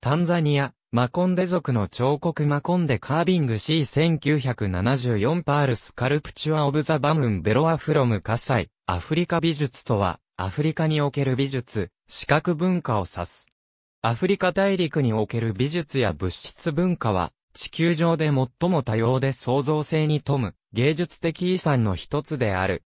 タンザニア、マコンデ族の彫刻マコンデカービング C1974 パールスカルプチュア・オブ・ザ・バムン・ベロア・フロム・カサイ、アフリカ美術とは、アフリカにおける美術、視覚文化を指す。アフリカ大陸における美術や物質文化は、地球上で最も多様で創造性に富む芸術的遺産の一つである。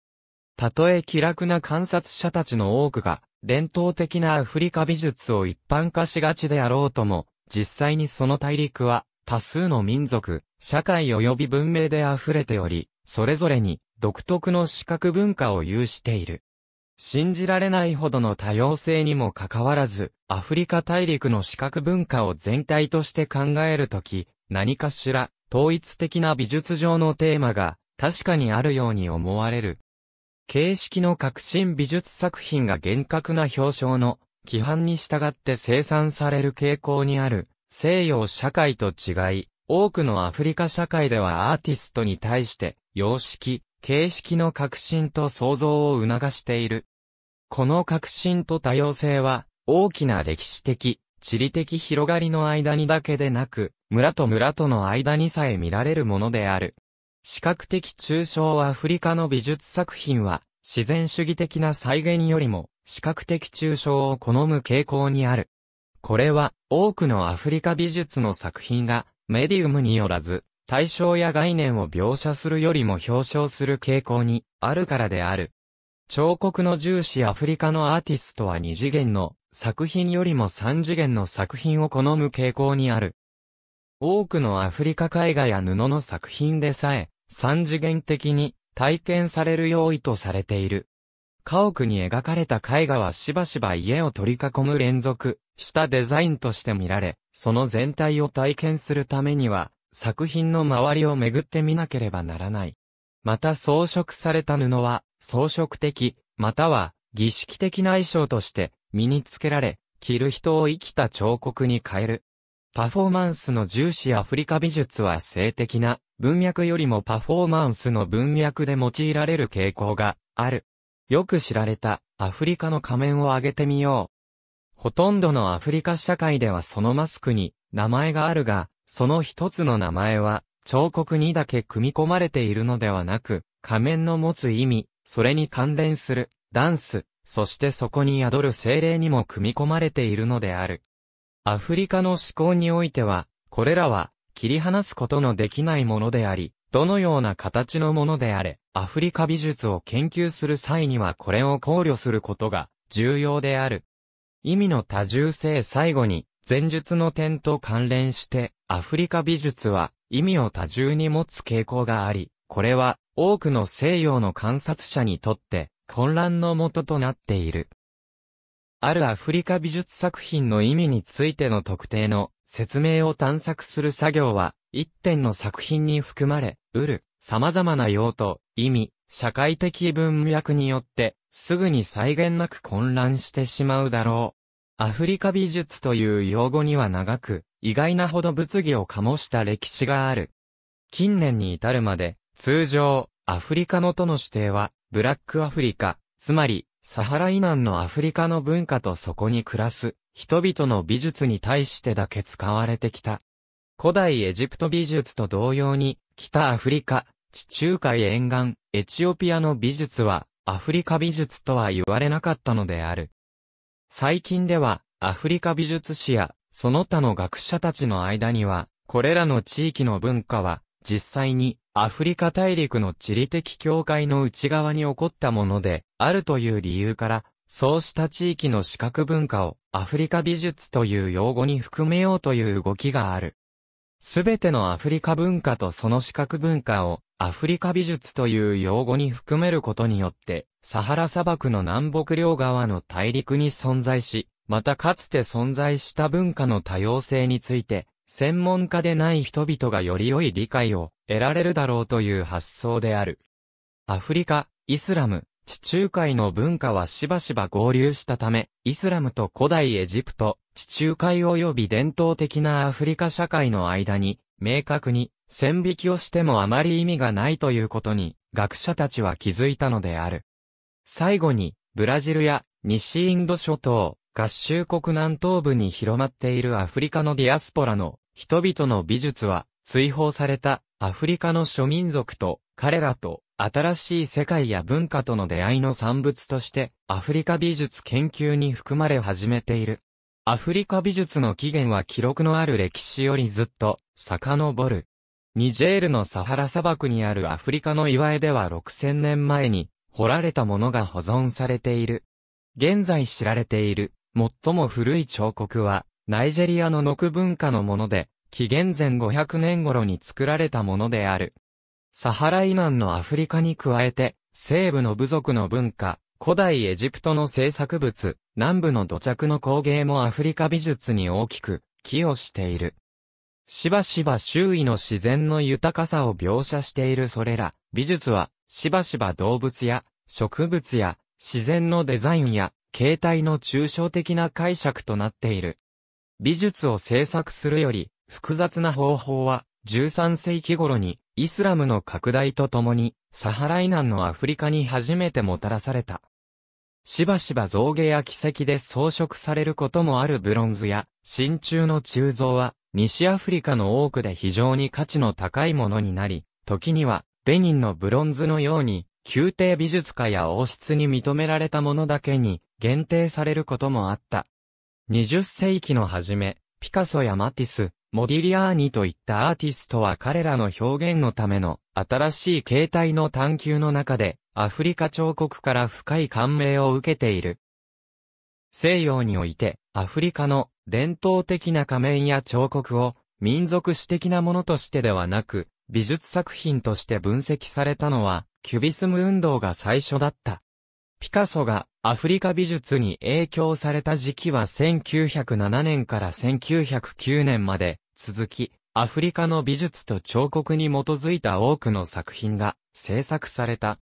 たとえ気楽な観察者たちの多くが伝統的なアフリカ美術を一般化しがちであろうとも、実際にその大陸は多数の民族、社会及び文明で溢れており、それぞれに独特の視覚文化を有している。信じられないほどの多様性にもかかわらず、アフリカ大陸の視覚文化を全体として考えるとき、何かしら統一的な美術上のテーマが確かにあるように思われる。形式の革新美術作品が厳格な表彰の規範に従って生産される傾向にある西洋社会と違い、多くのアフリカ社会ではアーティストに対して様式、形式の革新と創造を促している。この革新と多様性は大きな歴史的、地理的広がりの間にだけでなく、村と村との間にさえ見られるものである。視覚的抽象アフリカの美術作品は、自然主義的な再現よりも、視覚的抽象を好む傾向にある。これは、多くのアフリカ美術の作品が、メディウムによらず、対象や概念を描写するよりも表彰する傾向にあるからである。彫刻の重視アフリカのアーティストは2次元の作品よりも3次元の作品を好む傾向にある。多くのアフリカ絵画や布の作品でさえ、三次元的に体験される用意とされている。家屋に描かれた絵画はしばしば家を取り囲む連続したデザインとして見られ、その全体を体験するためには作品の周りを巡ってみなければならない。また装飾された布は装飾的、または儀式的な衣装として身につけられ、着る人を生きた彫刻に変える。パフォーマンスの重視アフリカ美術は性的な文脈よりもパフォーマンスの文脈で用いられる傾向がある。よく知られたアフリカの仮面を挙げてみよう。ほとんどのアフリカ社会ではそのマスクに名前があるが、その一つの名前は彫刻にだけ組み込まれているのではなく、仮面の持つ意味、それに関連するダンス、そしてそこに宿る精霊にも組み込まれているのである。アフリカの思考においては、これらは切り離すことのできないものであり、どのような形のものであれ、アフリカ美術を研究する際にはこれを考慮することが重要である。意味の多重性最後に、前述の点と関連して、アフリカ美術は意味を多重に持つ傾向があり、これは多くの西洋の観察者にとって混乱のもととなっている。あるアフリカ美術作品の意味についての特定の説明を探索する作業は、一点の作品に含まれ、うる、様々な用途、意味、社会的文脈によって、すぐに際限なく混乱してしまうだろう。アフリカ美術という用語には長く、意外なほど物議を醸した歴史がある。近年に至るまで、通常、アフリカのとの指定は、ブラックアフリカ、つまり、サハラ以南のアフリカの文化とそこに暮らす人々の美術に対してだけ使われてきた。古代エジプト美術と同様に、北アフリカ、地中海沿岸、エチオピアの美術は、アフリカ美術とは言われなかったのである。最近では、アフリカ美術史や、その他の学者たちの間には、これらの地域の文化は、実際にアフリカ大陸の地理的境界の内側に起こったものであるという理由から、そうした地域の視覚文化をアフリカ美術という用語に含めようという動きがある。すべてのアフリカ文化とその視覚文化をアフリカ美術という用語に含めることによって、サハラ砂漠の南北両側の大陸に存在し、またかつて存在した文化の多様性について、専門家でない人々がより良い理解を得られるだろうという発想である。アフリカ、イスラム、地中海の文化はしばしば合流したため、イスラムと古代エジプト、地中海及び伝統的なアフリカ社会の間に、明確に線引きをしてもあまり意味がないということに、学者たちは気づいたのである。最後に、ブラジルや西インド諸島、合衆国南東部に広まっているアフリカのディアスポラの人々の美術は、追放されたアフリカの諸民族と彼らと新しい世界や文化との出会いの産物としてアフリカ美術研究に含まれ始めている。アフリカ美術の起源は記録のある歴史よりずっと遡る。ニジェールのサハラ砂漠にあるアフリカの岩絵では6000年前に掘られたものが保存されている。現在知られている最も古い彫刻は、ナイジェリアのノク文化のもので、紀元前500年頃に作られたものである。サハラ以南のアフリカに加えて、西部の部族の文化、古代エジプトの制作物、南部の土着の工芸もアフリカ美術に大きく寄与している。しばしば周囲の自然の豊かさを描写しているそれら、美術は、しばしば動物や、植物や、自然のデザインや、形態の抽象的な解釈となっている。美術を制作するより複雑な方法は13世紀頃にイスラムの拡大とともにサハラナ南のアフリカに初めてもたらされた。しばしば造形や奇跡で装飾されることもあるブロンズや真鍮の鋳造は西アフリカの多くで非常に価値の高いものになり、時にはベニンのブロンズのように宮廷美術家や王室に認められたものだけに限定されることもあった。20世紀の初め、ピカソやマティス、モディリアーニといったアーティストは彼らの表現のための新しい形態の探求の中でアフリカ彫刻から深い感銘を受けている。西洋においてアフリカの伝統的な仮面や彫刻を民族史的なものとしてではなく美術作品として分析されたのはキュビスム運動が最初だった。ピカソがアフリカ美術に影響された時期は1907年から1909年まで続き、アフリカの美術と彫刻に基づいた多くの作品が制作された。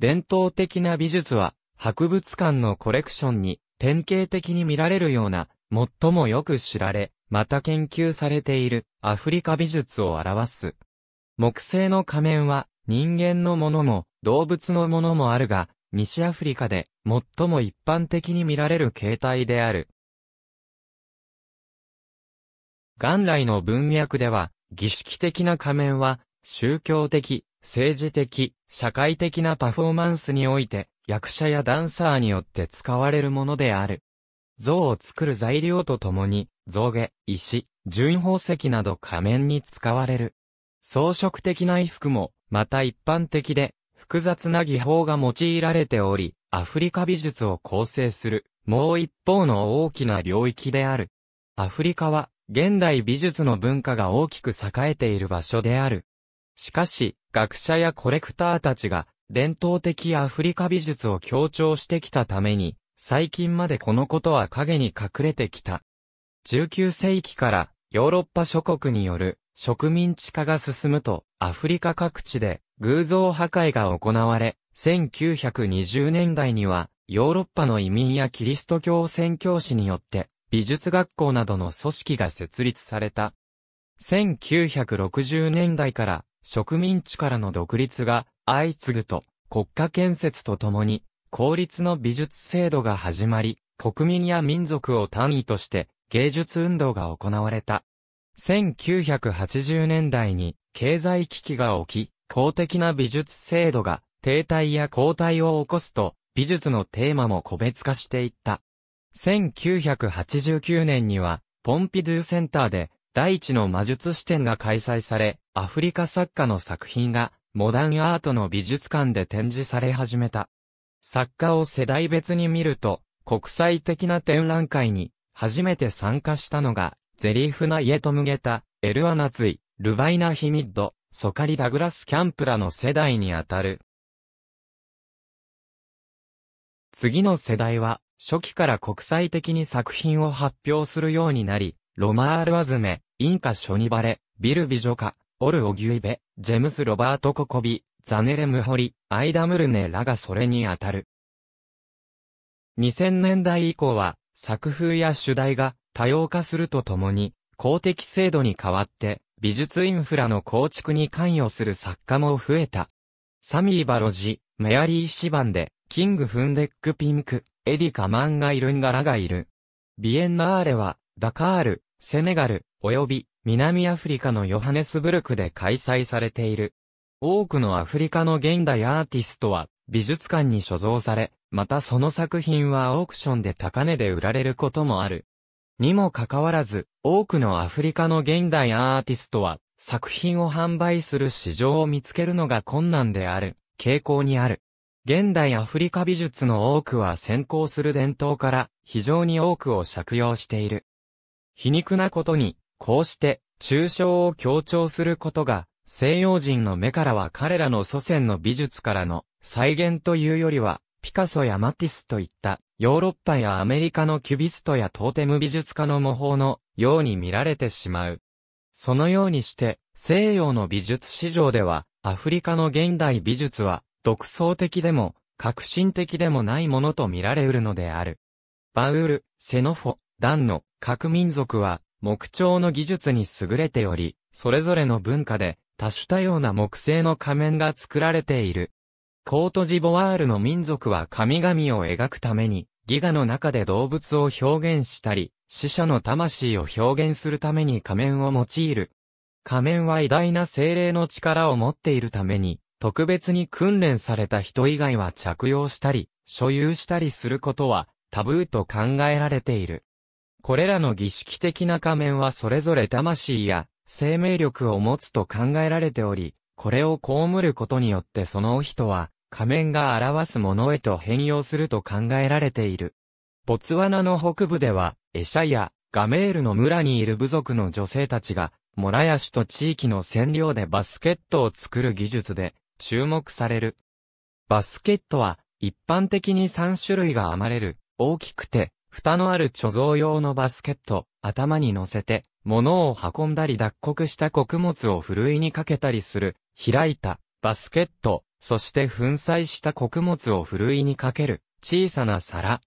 伝統的な美術は博物館のコレクションに典型的に見られるような、最もよく知られ、また研究されているアフリカ美術を表す。木製の仮面は人間のものも動物のものもあるが、西アフリカで最も一般的に見られる形態である。元来の文脈では、儀式的な仮面は、宗教的、政治的、社会的なパフォーマンスにおいて、役者やダンサーによって使われるものである。像を作る材料とともに、象牙、石、純宝石など仮面に使われる。装飾的な衣服も、また一般的で、複雑な技法が用いられており、アフリカ美術を構成する、もう一方の大きな領域である。アフリカは、現代美術の文化が大きく栄えている場所である。しかし、学者やコレクターたちが、伝統的アフリカ美術を強調してきたために、最近までこのことは影に隠れてきた。19世紀からヨーロッパ諸国による植民地化が進むとアフリカ各地で偶像破壊が行われ、1920年代には、ヨーロッパの移民やキリスト教宣教師によって、美術学校などの組織が設立された。1960年代から、植民地からの独立が相次ぐと、国家建設とともに、公立の美術制度が始まり、国民や民族を単位として芸術運動が行われた。1980年代に経済危機が起き、公的な美術制度が停滞や後退を起こすと、美術のテーマも個別化していった。1989年には、ポンピドゥセンターで、第一の魔術視点が開催され、アフリカ作家の作品が、モダンアートの美術館で展示され始めた。作家を世代別に見ると、国際的な展覧会に、初めて参加したのが、ゼリーフナイエトムゲタ、エルアナツイ、ルバイナ・ヒミッド、ソカリ・ダグラス・キャンプラの世代にあたる。次の世代は、初期から国際的に作品を発表するようになり、ロマール・アズメ、インカ・ショニバレ、ビル・ビジョカ、オル・オギュイベ、ジェムス・ロバート・ココビ、ザネレ・ムホリ、アイダ・ムルネらがそれにあたる。2000年代以降は、作風や主題が多様化するとともに、公的制度に代わって、美術インフラの構築に関与する作家も増えた。サミー・バロジ、メアリー・シバンで、キング・フンデック・ピンク、エディカ・マンガイルンガラがいる。ビエンナーレは、ダカール、セネガル、および、南アフリカのヨハネスブルクで開催されている。多くのアフリカの現代アーティストは、美術館に所蔵され、またその作品はオークションで高値で売られることもある。にもかかわらず、多くのアフリカの現代アーティストは、作品を販売する市場を見つけるのが困難である、傾向にある。現代アフリカ美術の多くは先行する伝統から非常に多くを借用している。皮肉なことに、こうして抽象を強調することが西洋人の目からは彼らの祖先の美術からの再現というよりはピカソやマティスといったヨーロッパやアメリカのキュビストやトーテム美術家の模倣のように見られてしまう。そのようにして西洋の美術史上ではアフリカの現代美術は独創的でも革新的でもないものと見られうるのである。バウル、セノフォ、ダンの各民族は木彫の技術に優れており、それぞれの文化で多種多様な木製の仮面が作られている。コートジボワールの民族は神々を描くために、ギガの中で動物を表現したり、死者の魂を表現するために仮面を用いる。仮面は偉大な精霊の力を持っているために、特別に訓練された人以外は着用したり、所有したりすることはタブーと考えられている。これらの儀式的な仮面はそれぞれ魂や生命力を持つと考えられており、これを被ることによってその人は仮面が表すものへと変容すると考えられている。ボツワナの北部では、エシャやガメールの村にいる部族の女性たちが、モラヤシと地域の占領でバスケットを作る技術で注目される。バスケットは一般的に3種類が編まれる大きくて蓋のある貯蔵用のバスケット、頭に乗せて物を運んだり脱穀した穀物をふるいにかけたりする開いたバスケットそして粉砕した穀物をふるいにかける小さな皿。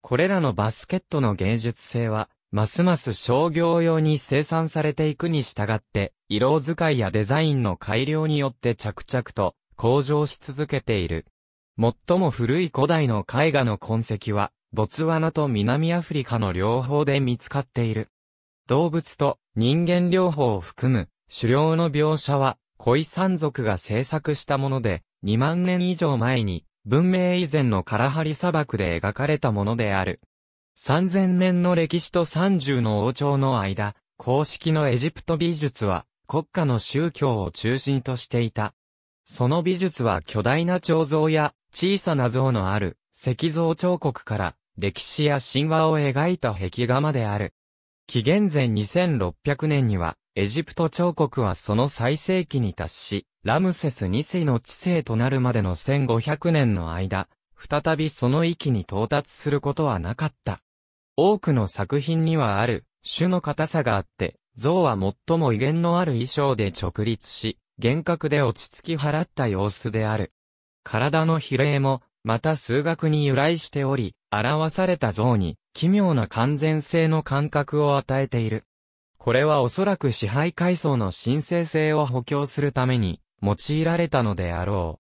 これらのバスケットの芸術性は、ますます商業用に生産されていくに従って、色使いやデザインの改良によって着々と向上し続けている。最も古い古代の絵画の痕跡は、ボツワナと南アフリカの両方で見つかっている。動物と人間両方を含む狩猟の描写は恋山族が制作したもので、2万年以上前に、文明以前のカラハリ砂漠で描かれたものである。3000年の歴史と30の王朝の間、公式のエジプト美術は、国家の宗教を中心としていた。その美術は巨大な彫像や小さな像のある石像彫刻から歴史や神話を描いた壁画まである。紀元前2600年にはエジプト彫刻はその最盛期に達し、ラムセス2世の知性となるまでの1500年の間、再びその域に到達することはなかった。多くの作品にはある、種の硬さがあって、像は最も威厳のある衣装で直立し、幻覚で落ち着き払った様子である。体の比例も、また数学に由来しており、表された像に、奇妙な完全性の感覚を与えている。これはおそらく支配階層の神聖性を補強するために用いられたのであろう。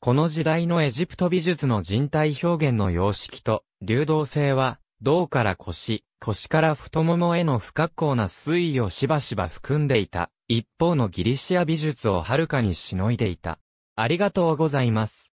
この時代のエジプト美術の人体表現の様式と流動性は、胴から腰、腰から太ももへの不格好な推移をしばしば含んでいた、一方のギリシア美術をはるかにしのいでいた。ありがとうございます。